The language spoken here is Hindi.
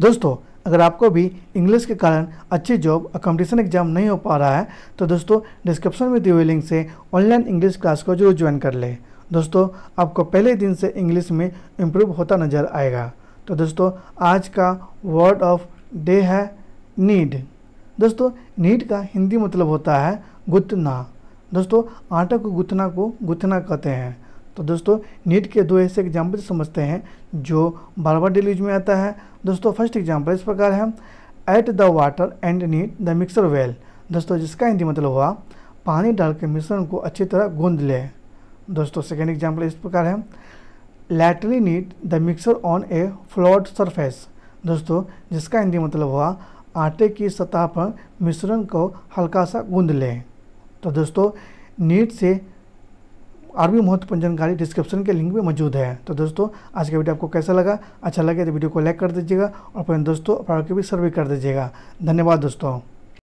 दोस्तों अगर आपको भी इंग्लिश के कारण अच्छी जॉब और कंपटीशन एग्जाम नहीं हो पा रहा है तो दोस्तों डिस्क्रिप्शन में दिए हुई लिंक से ऑनलाइन इंग्लिश क्लास को जरूर ज्वाइन कर लें दोस्तों आपको पहले दिन से इंग्लिश में इम्प्रूव होता नज़र आएगा तो दोस्तों आज का वर्ड ऑफ डे है नीड दोस्तों नीड का हिंदी मतलब होता है गुतना दोस्तों आटा को गुथना को गुथना कहते हैं तो दोस्तों नीट के दो ऐसे एग्जाम्पल समझते हैं जो बार बार डेली में आता है दोस्तों फर्स्ट एग्जाम्पल इस प्रकार है add the water and knead the mixture well दोस्तों जिसका हिंदी मतलब हुआ पानी डाल के मिश्रण को अच्छी तरह गूंद लें दोस्तों सेकेंड एग्जाम्पल इस प्रकार है lightly knead the mixture on a flat surface दोस्तों जिसका हिंदी मतलब हुआ आटे की सतह पर मिश्रण को हल्का सा गूंद लें तो दोस्तों नीट से आर्मी महत्वपूर्ण जानकारी डिस्क्रिप्शन के लिंक में मौजूद है तो दोस्तों आज का वीडियो आपको कैसा लगा अच्छा लगे तो वीडियो को लाइक कर दीजिएगा और अपने दोस्तों और के भी सर्वे कर दीजिएगा धन्यवाद दोस्तों